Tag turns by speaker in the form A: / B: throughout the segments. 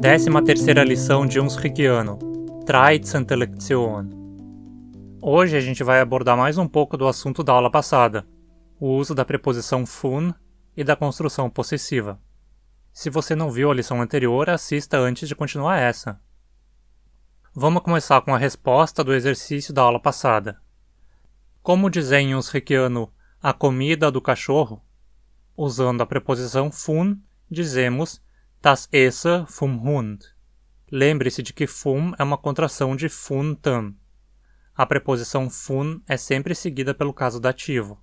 A: Décima terceira lição de uns Rigiano, Traits Intellectuone. Hoje a gente vai abordar mais um pouco do assunto da aula passada, o uso da preposição fun e da construção possessiva. Se você não viu a lição anterior, assista antes de continuar essa. Vamos começar com a resposta do exercício da aula passada. Como dizem uns a comida do cachorro. Usando a preposição fun, dizemos das essa vom Hund. Lembre-se de que fun é uma contração de fun tam. A preposição fun é sempre seguida pelo caso dativo.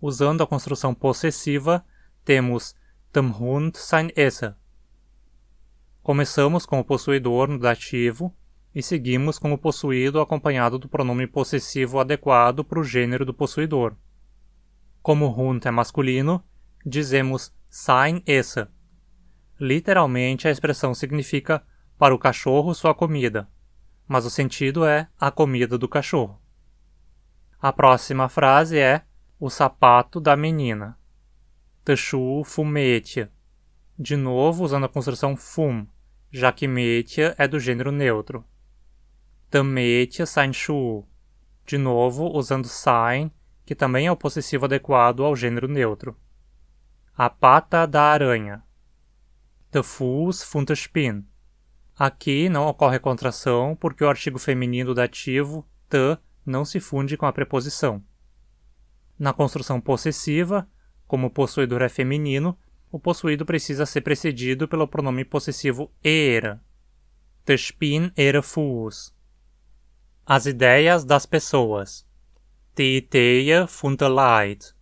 A: Usando a construção possessiva, temos tam Hund sein essa. Começamos com o possuidor no dativo e seguimos com o possuído acompanhado do pronome possessivo adequado para o gênero do possuidor. Como junto é masculino, dizemos saem essa. Literalmente, a expressão significa para o cachorro sua comida, mas o sentido é a comida do cachorro. A próxima frase é o sapato da menina. Techu fumetia. De novo, usando a construção fum, já que metia é do gênero neutro. Tametia sainchu. De novo, usando sein que também é o possessivo adequado ao gênero neutro. A pata da aranha. The Fool's Funterspin. Aqui não ocorre contração porque o artigo feminino do dativo t não se funde com a preposição. Na construção possessiva, como o possuidor é feminino, o possuído precisa ser precedido pelo pronome possessivo era. The spin era fools. As ideias das pessoas. Te teia von der Light.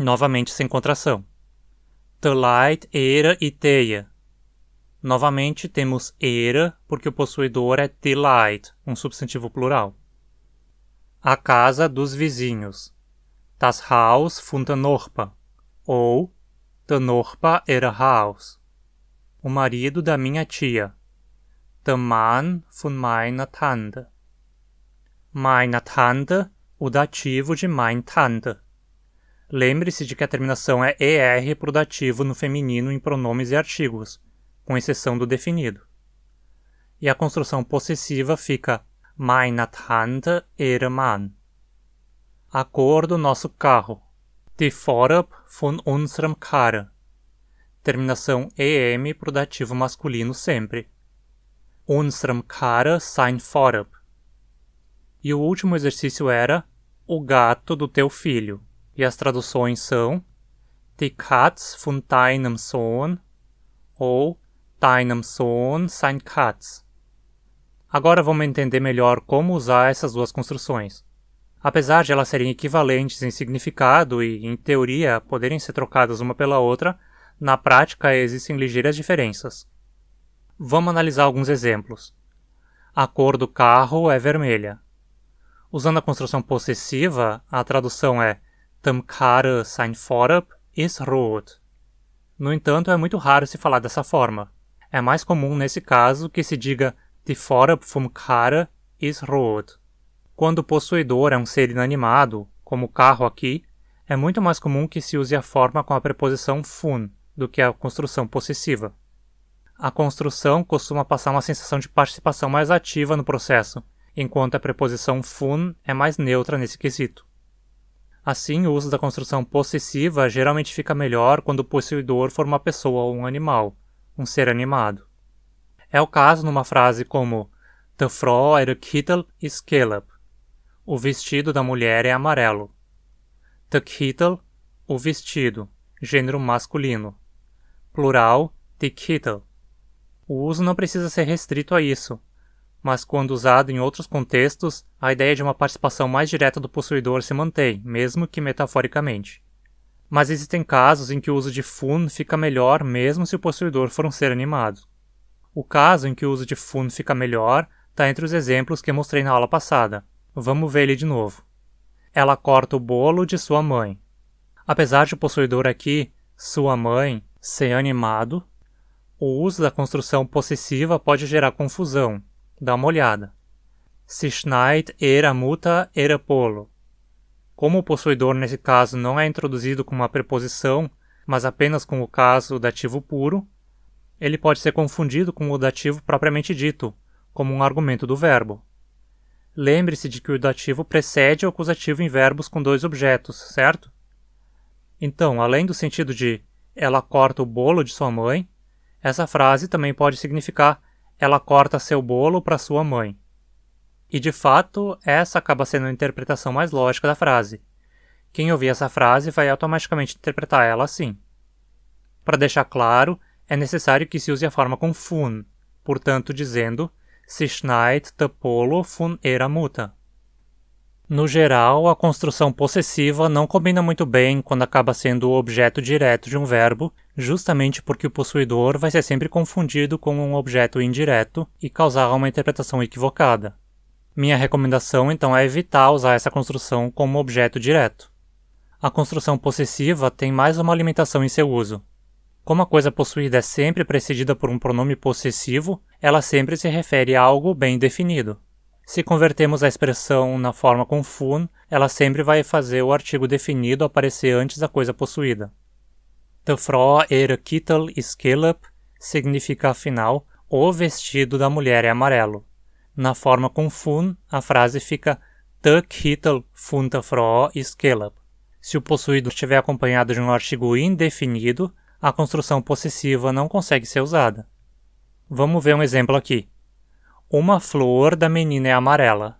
A: Novamente sem contração. The Light era e Novamente temos era, porque o possuidor é the Light, um substantivo plural. A casa dos vizinhos. Das Haus von der Norpa. Ou The Norpa era Haus. O marido da minha tia. The Mann von meiner Tante. Meine Tante o dativo de mein Tante. Lembre-se de que a terminação é ER para o dativo no feminino em pronomes e artigos, com exceção do definido. E a construção possessiva fica Meine Tante er Mann. A cor do nosso carro. Die Farbe von unserem Car. Terminação EM para o dativo masculino sempre. Unserem Car sein Farbe. E o último exercício era o gato do teu filho. E as traduções são Die Katz von deinem Sohn ou deinem Sohn sein Katz. Agora vamos entender melhor como usar essas duas construções. Apesar de elas serem equivalentes em significado e, em teoria, poderem ser trocadas uma pela outra, na prática existem ligeiras diferenças. Vamos analisar alguns exemplos. A cor do carro é vermelha. Usando a construção possessiva, a tradução é Tamkara sein Vorab is rot. No entanto, é muito raro se falar dessa forma. É mais comum nesse caso que se diga Die fora vom Kara is rot. Quando o possuidor é um ser inanimado, como o carro aqui, é muito mais comum que se use a forma com a preposição fun do que a construção possessiva. A construção costuma passar uma sensação de participação mais ativa no processo, enquanto a preposição fun é mais neutra nesse quesito. Assim, o uso da construção possessiva geralmente fica melhor quando o possuidor for uma pessoa ou um animal, um ser animado. É o caso numa frase como The Frau er é Kittel is Caleb. O vestido da mulher é amarelo. The Kittel, o vestido, gênero masculino. Plural, the Kittel. O uso não precisa ser restrito a isso, mas quando usado em outros contextos, a ideia de uma participação mais direta do possuidor se mantém, mesmo que metaforicamente. Mas existem casos em que o uso de fun fica melhor mesmo se o possuidor for um ser animado. O caso em que o uso de fun fica melhor está entre os exemplos que mostrei na aula passada. Vamos ver ele de novo. Ela corta o bolo de sua mãe. Apesar de o possuidor aqui, sua mãe, ser animado, o uso da construção possessiva pode gerar confusão, Dá uma olhada. Se Schneid era muta era polo. Como o possuidor nesse caso não é introduzido com uma preposição, mas apenas com o caso dativo puro, ele pode ser confundido com o dativo propriamente dito, como um argumento do verbo. Lembre-se de que o dativo precede o acusativo em verbos com dois objetos, certo? Então, além do sentido de ela corta o bolo de sua mãe, essa frase também pode significar ela corta seu bolo para sua mãe. E de fato, essa acaba sendo a interpretação mais lógica da frase. Quem ouvir essa frase vai automaticamente interpretar ela assim. Para deixar claro, é necessário que se use a forma com fun, portanto dizendo se schneit te polo fun era muta. No geral, a construção possessiva não combina muito bem quando acaba sendo o objeto direto de um verbo, justamente porque o possuidor vai ser sempre confundido com um objeto indireto e causar uma interpretação equivocada. Minha recomendação então é evitar usar essa construção como objeto direto. A construção possessiva tem mais uma limitação em seu uso. Como a coisa possuída é sempre precedida por um pronome possessivo, ela sempre se refere a algo bem definido. Se convertemos a expressão na forma com fun, ela sempre vai fazer o artigo definido aparecer antes da coisa possuída. The Frau er Kittel is significa afinal o vestido da mulher é amarelo. Na forma com fun, a frase fica The Kittel fun the Frau is Se o possuído estiver acompanhado de um artigo indefinido, a construção possessiva não consegue ser usada. Vamos ver um exemplo aqui. Uma flor da menina é amarela.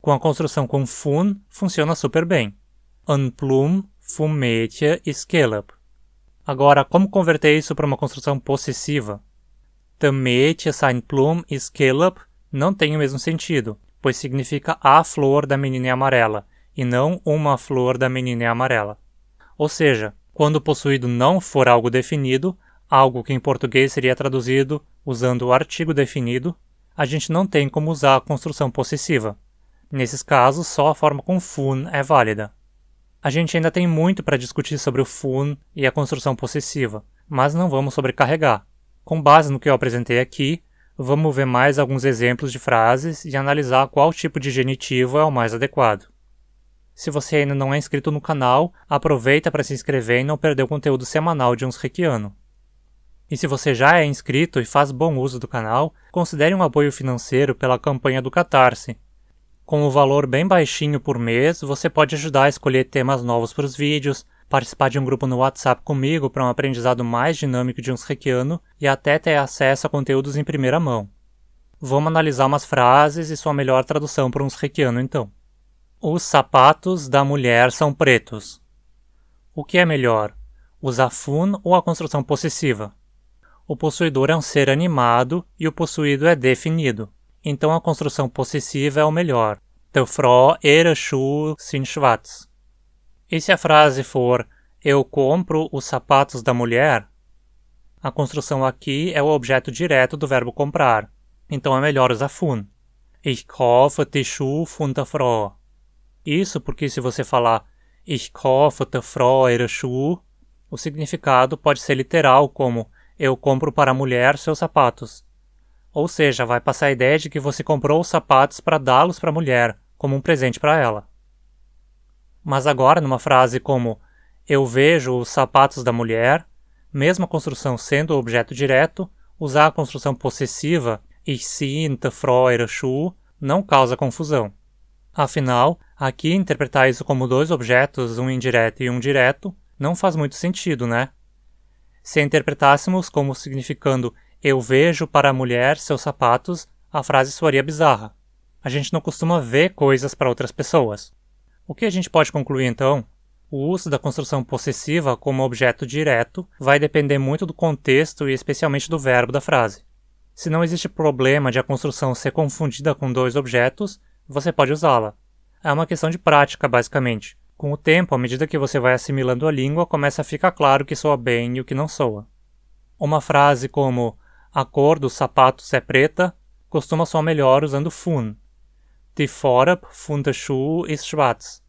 A: Com a construção com fun, funciona super bem. Unplum, plum, fumete, scalab. Agora, como converter isso para uma construção possessiva? Tamete, sein plum, scalab não tem o mesmo sentido, pois significa a flor da menina é amarela, e não uma flor da menina é amarela. Ou seja, quando o possuído não for algo definido, algo que em português seria traduzido usando o artigo definido, a gente não tem como usar a construção possessiva. Nesses casos, só a forma com fun é válida. A gente ainda tem muito para discutir sobre o fun e a construção possessiva, mas não vamos sobrecarregar. Com base no que eu apresentei aqui, vamos ver mais alguns exemplos de frases e analisar qual tipo de genitivo é o mais adequado. Se você ainda não é inscrito no canal, aproveita para se inscrever e não perder o conteúdo semanal de uns Reikiano. E se você já é inscrito e faz bom uso do canal, considere um apoio financeiro pela campanha do Catarse. Com o um valor bem baixinho por mês, você pode ajudar a escolher temas novos para os vídeos, participar de um grupo no WhatsApp comigo para um aprendizado mais dinâmico de um reikiano e até ter acesso a conteúdos em primeira mão. Vamos analisar umas frases e sua melhor tradução para um reikiano então. Os sapatos da mulher são pretos. O que é melhor, usar fun ou a construção possessiva? o possuidor é um ser animado e o possuído é definido. Então a construção possessiva é o melhor. Teu fro erashu sin schwarz. E se a frase for eu compro os sapatos da mulher, a construção aqui é o objeto direto do verbo comprar. Então é melhor usar fun. Ich kaufe die Schuhe von der Frau. Isso porque se você falar Ich kaufe die Frau ihre Schuhe, o significado pode ser literal como eu compro para a mulher seus sapatos. Ou seja, vai passar a ideia de que você comprou os sapatos para dá-los para a mulher, como um presente para ela. Mas agora, numa frase como eu vejo os sapatos da mulher, mesmo a construção sendo objeto direto, usar a construção possessiva Ich sinte, freue, Schuh não causa confusão. Afinal, aqui interpretar isso como dois objetos, um indireto e um direto, não faz muito sentido, né? Se interpretássemos como significando eu vejo para a mulher seus sapatos, a frase soaria bizarra. A gente não costuma ver coisas para outras pessoas. O que a gente pode concluir então? O uso da construção possessiva como objeto direto vai depender muito do contexto e especialmente do verbo da frase. Se não existe problema de a construção ser confundida com dois objetos, você pode usá-la. É uma questão de prática, basicamente. Com o tempo, à medida que você vai assimilando a língua, começa a ficar claro o que soa bem e o que não soa. Uma frase como a cor dos sapatos é preta costuma soar melhor usando fun. Die Vorab von der Schuhe ist schwarz,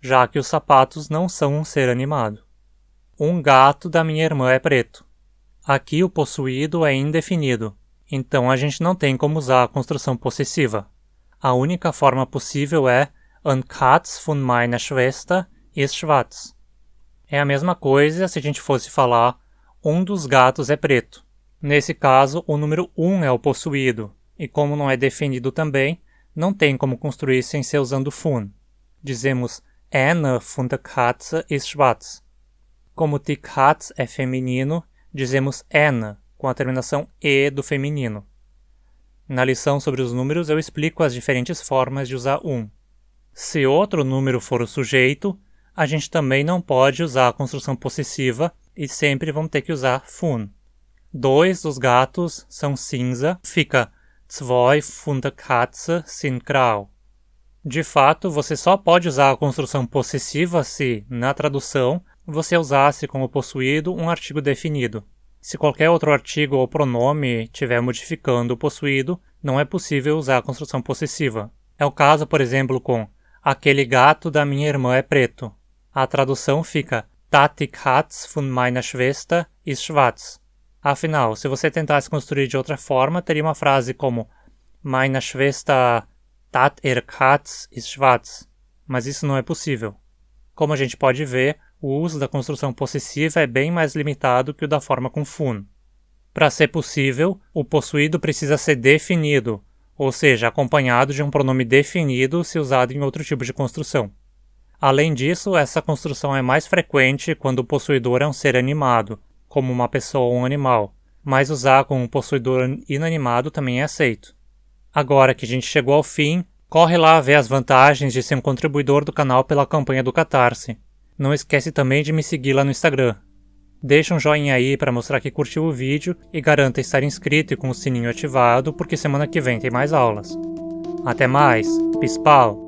A: já que os sapatos não são um ser animado. Um gato da minha irmã é preto. Aqui o possuído é indefinido, então a gente não tem como usar a construção possessiva. A única forma possível é An Katz von meiner Schwester ist schwarz. É a mesma coisa se a gente fosse falar um dos gatos é preto. Nesse caso, o número 1 um é o possuído, e como não é definido também, não tem como construir sem ser usando fun. Dizemos Anna von der Katze ist schwarz. Como die Katz é feminino, dizemos Anna, com a terminação E do feminino. Na lição sobre os números, eu explico as diferentes formas de usar um. Se outro número for o sujeito, a gente também não pode usar a construção possessiva e sempre vamos ter que usar fun. Dois dos gatos são cinza, fica zwei von Katze sind grau. De fato, você só pode usar a construção possessiva se, na tradução, você usasse como possuído um artigo definido. Se qualquer outro artigo ou pronome estiver modificando o possuído, não é possível usar a construção possessiva. É o caso, por exemplo, com Aquele gato da minha irmã é preto. A tradução fica Tati Katz von meiner Schwester ist schwarz. Afinal, se você tentasse construir de outra forma, teria uma frase como Meine Schwester Tat er Katz ist schwarz. Mas isso não é possível. Como a gente pode ver, o uso da construção possessiva é bem mais limitado que o da forma com fun. Para ser possível, o possuído precisa ser definido, ou seja, acompanhado de um pronome definido se usado em outro tipo de construção. Além disso, essa construção é mais frequente quando o possuidor é um ser animado, como uma pessoa ou um animal, mas usar com um possuidor inanimado também é aceito. Agora que a gente chegou ao fim, corre lá ver as vantagens de ser um contribuidor do canal pela campanha do Catarse. Não esquece também de me seguir lá no Instagram, Deixa um joinha aí para mostrar que curtiu o vídeo e garanta estar inscrito e com o sininho ativado porque semana que vem tem mais aulas. Até mais, pispal!